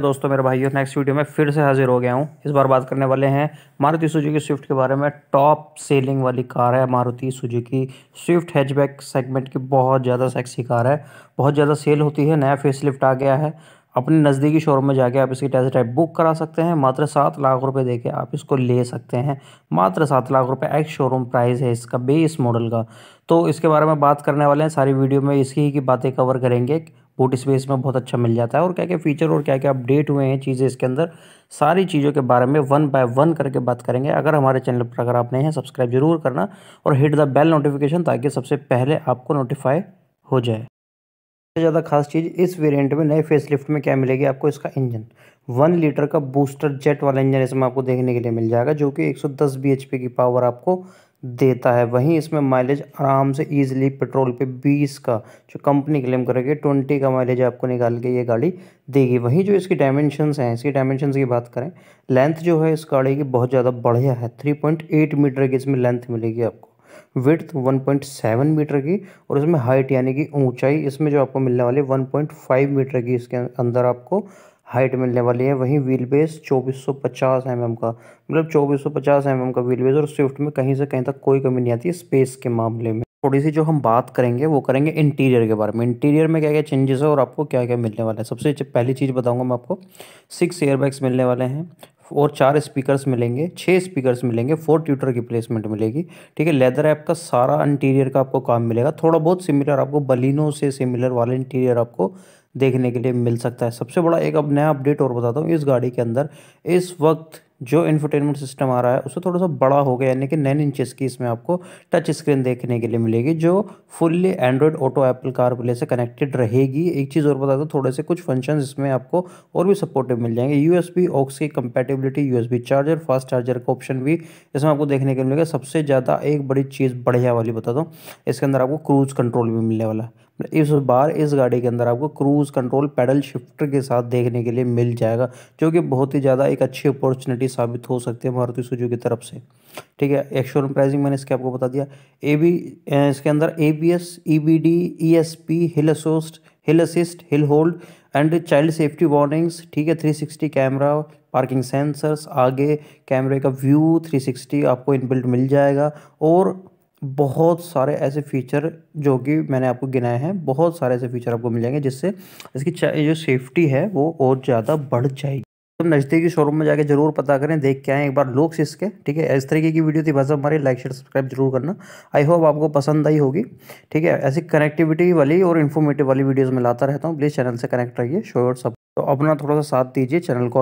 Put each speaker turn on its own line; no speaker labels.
दोस्तों मेरे भाइयों नेक्स्ट वीडियो में फिर से हाजिर हो गया हूँ इस बार बात करने वाले हैं मारुति सुजुकी स्विफ्ट के बारे में टॉप सेलिंग वाली कार है Maruti Suzuki Swift hatchback segment की बहुत ज़्यादा सेक्सी कार है बहुत ज़्यादा सेल होती है नया फेस आ गया है अपने नज़दीकी शोरूम में जाके आप इसकी टेस्ट ड्राइव बुक करा सकते हैं मात्र सात लाख रुपए देके आप इसको ले सकते हैं मात्र सात लाख रुपए एक शोरूम प्राइस है इसका बेस मॉडल का तो इसके बारे में बात करने वाले हैं सारी वीडियो में इसकी ही की बातें कवर करेंगे बूट स्पेस में बहुत अच्छा मिल जाता है और क्या क्या फ़ीचर और क्या क्या अपडेट हुए हैं चीज़ें इसके अंदर सारी चीज़ों के बारे में वन बाय वन करके बात करेंगे अगर हमारे चैनल पर अगर आप नए हैं सब्सक्राइब जरूर करना और हिट द बेल नोटिफिकेशन ताकि सबसे पहले आपको नोटिफाई हो जाए सबसे ज़्यादा खास चीज़ इस वेरिएंट में नए फेसलिफ्ट में क्या मिलेगी आपको इसका इंजन वन लीटर का बूस्टर जेट वाला इंजन इसमें आपको देखने के लिए मिल जाएगा जो कि 110 सौ की पावर आपको देता है वहीं इसमें माइलेज आराम से ईजिली पेट्रोल पे 20 का जो कंपनी क्लेम करेगी 20 का माइलेज आपको निकाल के ये गाड़ी देगी वहीं जो इसकी डायमेंशंस हैं इसकी डायमेंशंस की बात करें लेंथ जो है इस गाड़ी की बहुत ज़्यादा बढ़िया है 3.8 मीटर की इसमें लेंथ मिलेगी आपको पॉइंट 1.7 मीटर की और इसमें हाइट यानी कि ऊंचाई इसमें जो आपको मिलने वाली 1.5 मीटर की इसके अंदर आपको हाइट मिलने वाली है वहीं व्हील बेस चौबीस सौ पचास mm का मतलब चौबीस सौ पचास mm का व्हील बेस और स्विफ्ट में कहीं से कहीं तक कोई कमी नहीं आती है स्पेस के मामले में थोड़ी सी जो हम बात करेंगे वो करेंगे इंटीरियर के बारे में इंटीरियर में क्या क्या चेंजेस है और आपको क्या क्या मिलने वाला है सबसे पहली चीज़ बताऊंगा मैं आपको सिक्स एयरबैग्स मिलने वाले हैं और चार स्पीकर्स मिलेंगे छः स्पीकर्स मिलेंगे फोर ट्यूटर की प्लेसमेंट मिलेगी ठीक है लेदर ऐप का सारा इंटीरियर का आपको काम मिलेगा थोड़ा बहुत सिमिलर आपको बलिनो से सिमिलर वाला इंटीरियर आपको देखने के लिए मिल सकता है सबसे बड़ा एक अब नया अपडेट और बताता हूँ इस गाड़ी के अंदर इस वक्त जो इन्फोटेनमेंट सिस्टम आ रहा है उससे थोड़ा सा बड़ा हो गया यानी कि नाइन इंचेस की इसमें आपको टच स्क्रीन देखने के लिए मिलेगी जो fully Android Auto Apple CarPlay से कनेक्टेड रहेगी एक चीज़ और बता दो थोड़े से कुछ फंक्शन इसमें आपको और भी सपोर्टिव मिल जाएंगे बी ऑक्स की compatibility B charger fast charger का ऑप्शन भी इसमें आपको देखने के मिलेगा सबसे ज़्यादा एक बड़ी चीज़ बढ़िया वाली बता दो इसके अंदर आपको क्रूज कंट्रोल भी मिलने वाला है इस बार इस गाड़ी के अंदर आपको क्रूज़ कंट्रोल पैडल शिफ्टर के साथ देखने के लिए मिल जाएगा जो कि बहुत ही ज़्यादा एक अच्छी अपॉर्चुनिटी साबित हो सकती है मारुति सुजू की तरफ से ठीक है एक्शोर प्राइसिंग मैंने इसके आपको बता दिया ए बी इसके अंदर A B S E B D E S P hill assist hill assist hill hold and child safety warnings ठीक है three sixty camera parking sensors आगे कैमरे का व्यू थ्री सिक्सटी आपको इनबिल्ट मिल जाएगा और बहुत सारे ऐसे फ़ीचर जो कि मैंने आपको गिनाए हैं बहुत सारे ऐसे फ़ीचर आपको मिल जाएंगे जिससे इसकी जो सेफ्टी है वो और ज़्यादा बढ़ जाएगी तो नज़दीकी शोरूम में जाके जरूर पता करें देख के आएँ एक बार लुक्स इसके ठीक है इस तरीके की वीडियो थी बस हमारी लाइक शेयर सब्सक्राइब जरूर करना आई होप आपको पसंद आई होगी ठीक है ऐसी कनेक्टिविटी वाली और इन्फॉर्मेटिव वाली वीडियोज़ में लाता रहता हूँ प्लीज़ चैनल से कनेक्ट रहिए शो और सब तो अपना थोड़ा सा साथ दीजिए चैनल को